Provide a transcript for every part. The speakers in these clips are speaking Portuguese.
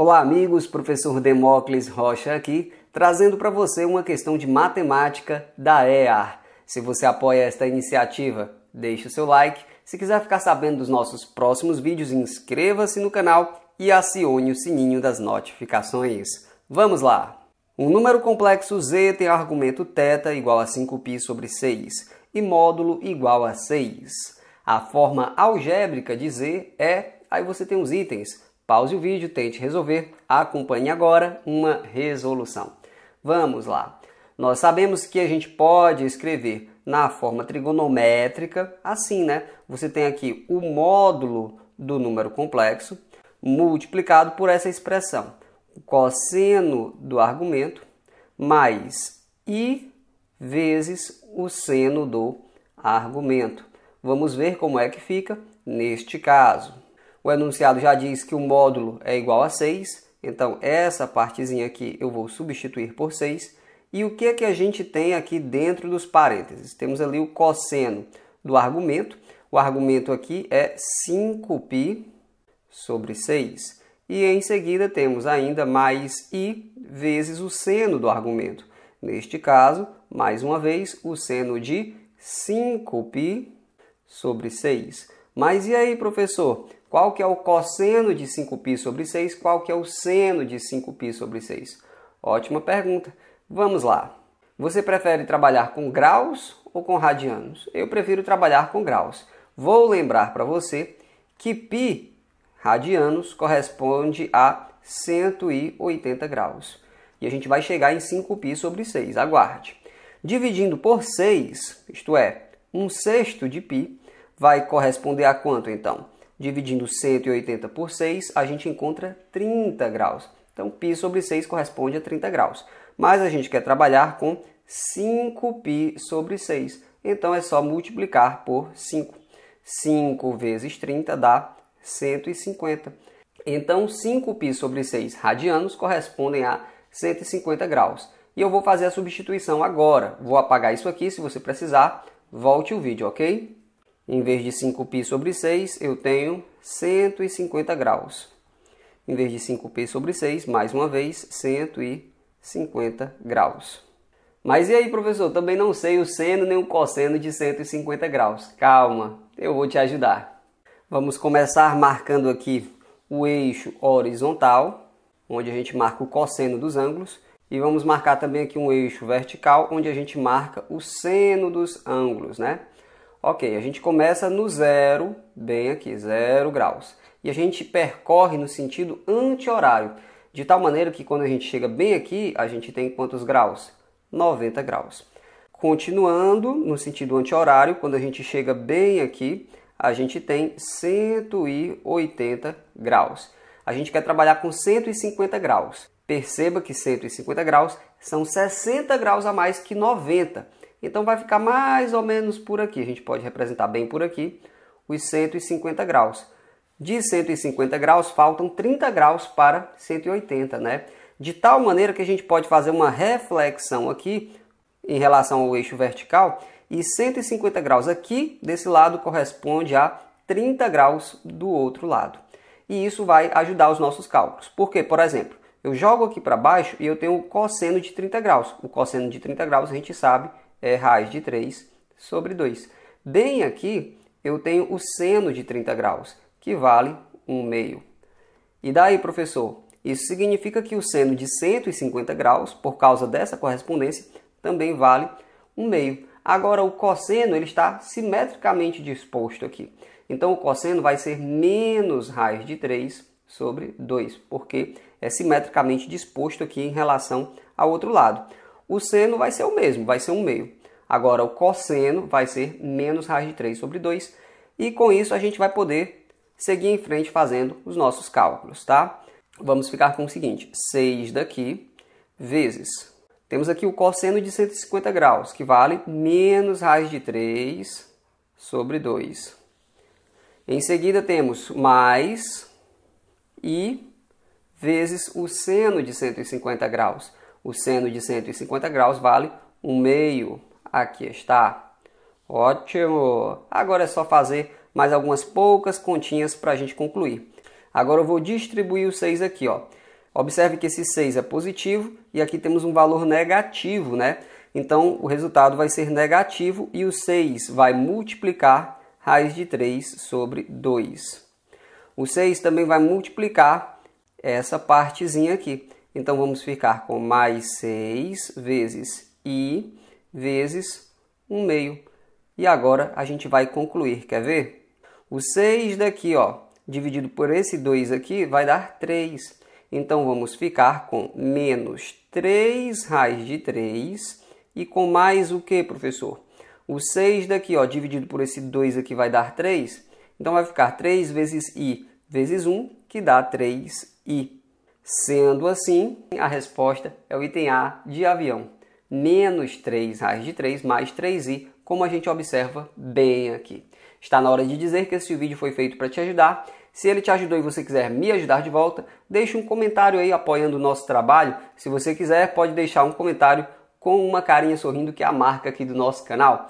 Olá, amigos, professor Demócles Rocha aqui, trazendo para você uma questão de matemática da EAR. Se você apoia esta iniciativa, deixe o seu like. Se quiser ficar sabendo dos nossos próximos vídeos, inscreva-se no canal e acione o sininho das notificações. Vamos lá! Um número complexo z tem argumento θ igual a 5π sobre 6 e módulo igual a 6. A forma algébrica de z é... aí você tem os itens Pause o vídeo, tente resolver, acompanhe agora uma resolução. Vamos lá. Nós sabemos que a gente pode escrever na forma trigonométrica, assim, né? Você tem aqui o módulo do número complexo multiplicado por essa expressão, o cosseno do argumento mais i vezes o seno do argumento. Vamos ver como é que fica neste caso. O enunciado já diz que o módulo é igual a 6, então essa partezinha aqui eu vou substituir por 6. E o que é que a gente tem aqui dentro dos parênteses? Temos ali o cosseno do argumento. O argumento aqui é 5π sobre 6. E em seguida temos ainda mais i vezes o seno do argumento. Neste caso, mais uma vez, o seno de 5π sobre 6. Mas e aí, professor? Qual que é o cosseno de 5π sobre 6? Qual que é o seno de 5π sobre 6? Ótima pergunta. Vamos lá. Você prefere trabalhar com graus ou com radianos? Eu prefiro trabalhar com graus. Vou lembrar para você que π radianos corresponde a 180 graus. E a gente vai chegar em 5π sobre 6, aguarde. Dividindo por 6, isto é, um sexto de π, vai corresponder a quanto então? Dividindo 180 por 6, a gente encontra 30 graus. Então, π sobre 6 corresponde a 30 graus. Mas a gente quer trabalhar com 5π sobre 6. Então, é só multiplicar por 5. 5 vezes 30 dá 150. Então, 5π sobre 6 radianos correspondem a 150 graus. E eu vou fazer a substituição agora. Vou apagar isso aqui, se você precisar, volte o vídeo, ok? Em vez de 5π sobre 6, eu tenho 150 graus. Em vez de 5π sobre 6, mais uma vez, 150 graus. Mas e aí, professor? Também não sei o seno nem o cosseno de 150 graus. Calma, eu vou te ajudar. Vamos começar marcando aqui o eixo horizontal, onde a gente marca o cosseno dos ângulos. E vamos marcar também aqui um eixo vertical, onde a gente marca o seno dos ângulos, né? Ok, a gente começa no zero, bem aqui, zero graus. E a gente percorre no sentido anti-horário, de tal maneira que quando a gente chega bem aqui, a gente tem quantos graus? 90 graus. Continuando no sentido anti-horário, quando a gente chega bem aqui, a gente tem 180 graus. A gente quer trabalhar com 150 graus. Perceba que 150 graus são 60 graus a mais que 90. Então vai ficar mais ou menos por aqui. A gente pode representar bem por aqui os 150 graus. De 150 graus, faltam 30 graus para 180, né? De tal maneira que a gente pode fazer uma reflexão aqui em relação ao eixo vertical e 150 graus aqui desse lado corresponde a 30 graus do outro lado. E isso vai ajudar os nossos cálculos. Porque, por exemplo, eu jogo aqui para baixo e eu tenho o cosseno de 30 graus. O cosseno de 30 graus a gente sabe é, raiz de 3 sobre 2. Bem aqui, eu tenho o seno de 30 graus, que vale 1 meio. E daí, professor? Isso significa que o seno de 150 graus, por causa dessa correspondência, também vale 1 meio. Agora, o cosseno ele está simetricamente disposto aqui. Então, o cosseno vai ser menos raiz de 3 sobre 2, porque é simetricamente disposto aqui em relação ao outro lado. O seno vai ser o mesmo, vai ser 1 meio. Agora, o cosseno vai ser menos raiz de 3 sobre 2. E com isso, a gente vai poder seguir em frente fazendo os nossos cálculos, tá? Vamos ficar com o seguinte, 6 daqui vezes... Temos aqui o cosseno de 150 graus, que vale menos raiz de 3 sobre 2. Em seguida, temos mais i vezes o seno de 150 graus. O seno de 150 graus vale 1 meio Aqui está. Ótimo! Agora é só fazer mais algumas poucas continhas para a gente concluir. Agora eu vou distribuir o 6 aqui, ó. Observe que esse 6 é positivo e aqui temos um valor negativo, né? Então o resultado vai ser negativo e o 6 vai multiplicar raiz de 3 sobre 2. O 6 também vai multiplicar essa partezinha aqui. Então vamos ficar com mais 6 vezes i vezes 1 meio. E agora a gente vai concluir, quer ver? O 6 daqui, ó, dividido por esse 2 aqui, vai dar 3. Então vamos ficar com menos 3 raiz de 3 e com mais o que, professor? O 6 daqui, ó, dividido por esse 2 aqui, vai dar 3. Então vai ficar 3 vezes i vezes 1, que dá 3i. Sendo assim, a resposta é o item A de avião menos 3 raiz de 3 mais 3i, como a gente observa bem aqui. Está na hora de dizer que esse vídeo foi feito para te ajudar. Se ele te ajudou e você quiser me ajudar de volta, deixe um comentário aí apoiando o nosso trabalho. Se você quiser, pode deixar um comentário com uma carinha sorrindo, que é a marca aqui do nosso canal.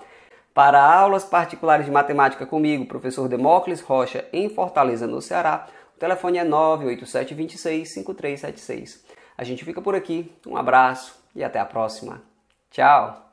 Para aulas particulares de matemática comigo, professor Demócles Rocha, em Fortaleza, no Ceará, o telefone é 5376. A gente fica por aqui, um abraço e até a próxima. Tchau!